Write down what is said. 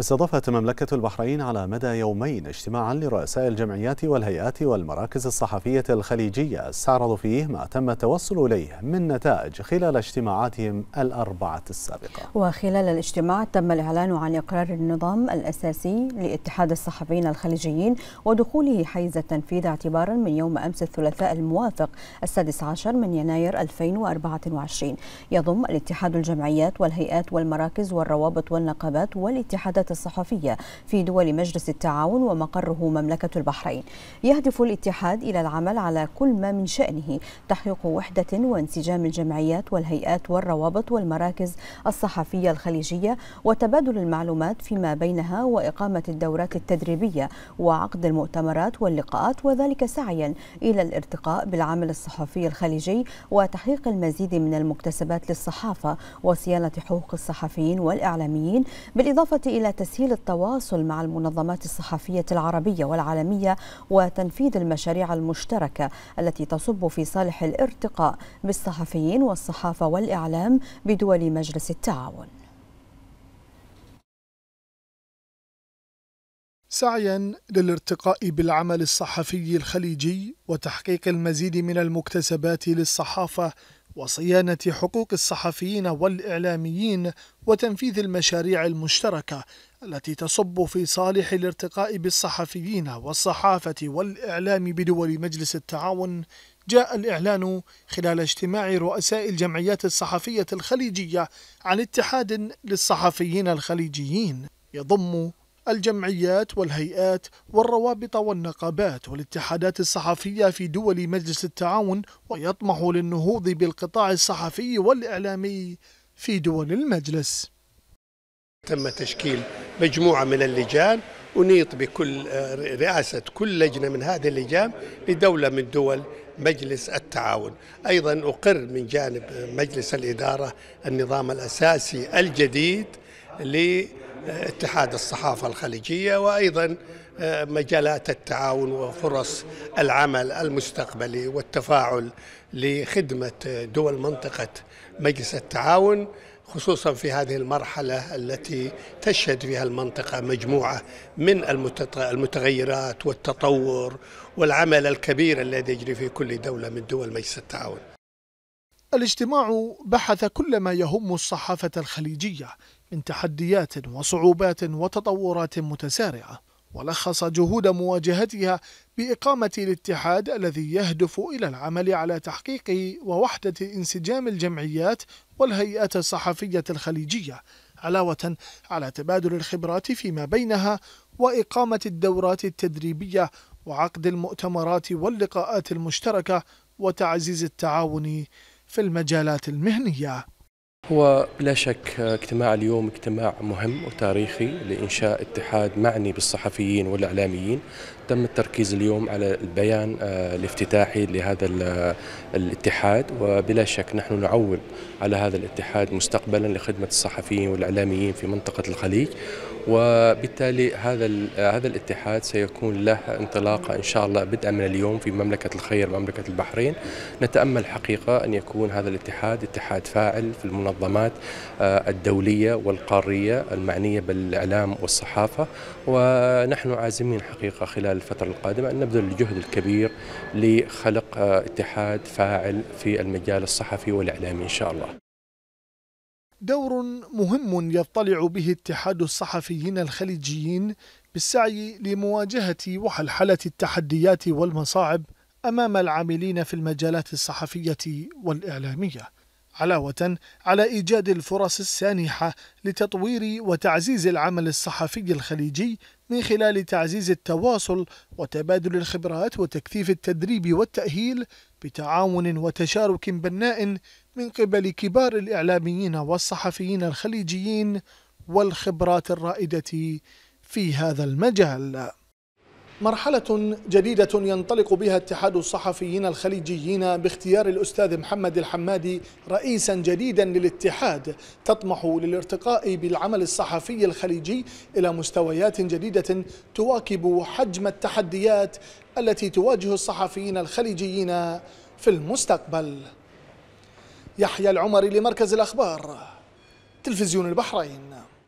استضافت مملكة البحرين على مدى يومين اجتماعا لرؤساء الجمعيات والهيئات والمراكز الصحفية الخليجية استعرضوا فيه ما تم التوصل إليه من نتائج خلال اجتماعاتهم الأربعة السابقة وخلال الاجتماع تم الإعلان عن إقرار النظام الأساسي لاتحاد الصحفيين الخليجيين ودخوله حيز التنفيذ اعتبارا من يوم أمس الثلاثاء الموافق السادس عشر من يناير 2024 يضم الاتحاد الجمعيات والهيئات والمراكز والروابط والنقابات والاتحادات الصحفية في دول مجلس التعاون ومقره مملكة البحرين يهدف الاتحاد إلى العمل على كل ما من شأنه تحقيق وحدة وانسجام الجمعيات والهيئات والروابط والمراكز الصحفية الخليجية وتبادل المعلومات فيما بينها وإقامة الدورات التدريبية وعقد المؤتمرات واللقاءات وذلك سعيا إلى الارتقاء بالعمل الصحفي الخليجي وتحقيق المزيد من المكتسبات للصحافة وصيانة حقوق الصحفيين والإعلاميين بالإضافة إلى تسهيل التواصل مع المنظمات الصحفية العربية والعالمية وتنفيذ المشاريع المشتركة التي تصب في صالح الارتقاء بالصحفيين والصحافة والإعلام بدول مجلس التعاون سعيا للارتقاء بالعمل الصحفي الخليجي وتحقيق المزيد من المكتسبات للصحافه وصيانة حقوق الصحفيين والإعلاميين وتنفيذ المشاريع المشتركة التي تصب في صالح الارتقاء بالصحفيين والصحافة والإعلام بدول مجلس التعاون جاء الإعلان خلال اجتماع رؤساء الجمعيات الصحفية الخليجية عن اتحاد للصحفيين الخليجيين يضم الجمعيات والهيئات والروابط والنقابات والاتحادات الصحفية في دول مجلس التعاون ويطمح للنهوض بالقطاع الصحفي والإعلامي في دول المجلس تم تشكيل مجموعة من اللجان أنيط بكل رئاسة كل لجنة من هذه اللجان لدولة من دول مجلس التعاون أيضا أقر من جانب مجلس الإدارة النظام الأساسي الجديد اتحاد الصحافة الخليجية وأيضا آه، مجالات التعاون وفرص العمل المستقبلي والتفاعل لخدمة دول منطقة مجلس التعاون خصوصا في هذه المرحلة التي تشهد فيها المنطقة مجموعة من المتغيرات والتطور والعمل الكبير الذي يجري في كل دولة من دول مجلس التعاون الاجتماع بحث كل ما يهم الصحافة الخليجية من تحديات وصعوبات وتطورات متسارعة ولخص جهود مواجهتها بإقامة الاتحاد الذي يهدف إلى العمل على تحقيق ووحدة انسجام الجمعيات والهيئات الصحفية الخليجية علاوة على تبادل الخبرات فيما بينها وإقامة الدورات التدريبية وعقد المؤتمرات واللقاءات المشتركة وتعزيز التعاون في المجالات المهنيه هو بلا شك اجتماع اليوم اجتماع مهم وتاريخي لإنشاء اتحاد معني بالصحفيين والإعلاميين تم التركيز اليوم على البيان آه، الافتتاحي لهذا آه، الاتحاد وبلا شك نحن نعول على هذا الاتحاد مستقبلا لخدمة الصحفيين والإعلاميين في منطقة الخليج وبالتالي هذا آه، هذا الاتحاد سيكون له انطلاقه ان شاء الله بدءا من اليوم في مملكه الخير مملكه البحرين نتامل حقيقه ان يكون هذا الاتحاد اتحاد فاعل في المناطق المنظمات آه، الدولية والقارية المعنية بالإعلام والصحافة ونحن عازمين حقيقة خلال الفترة القادمة أن نبذل الجهد الكبير لخلق آه، اتحاد فاعل في المجال الصحفي والإعلامي إن شاء الله دور مهم يطلع به اتحاد الصحفيين الخليجيين بالسعي لمواجهة وحلحلة التحديات والمصاعب أمام العاملين في المجالات الصحفية والإعلامية علاوة على إيجاد الفرص السانحة لتطوير وتعزيز العمل الصحفي الخليجي من خلال تعزيز التواصل وتبادل الخبرات وتكثيف التدريب والتأهيل بتعاون وتشارك بناء من قبل كبار الإعلاميين والصحفيين الخليجيين والخبرات الرائدة في هذا المجال مرحلة جديدة ينطلق بها اتحاد الصحفيين الخليجيين باختيار الأستاذ محمد الحمادي رئيسا جديدا للاتحاد تطمح للارتقاء بالعمل الصحفي الخليجي إلى مستويات جديدة تواكب حجم التحديات التي تواجه الصحفيين الخليجيين في المستقبل يحيى العمري لمركز الأخبار تلفزيون البحرين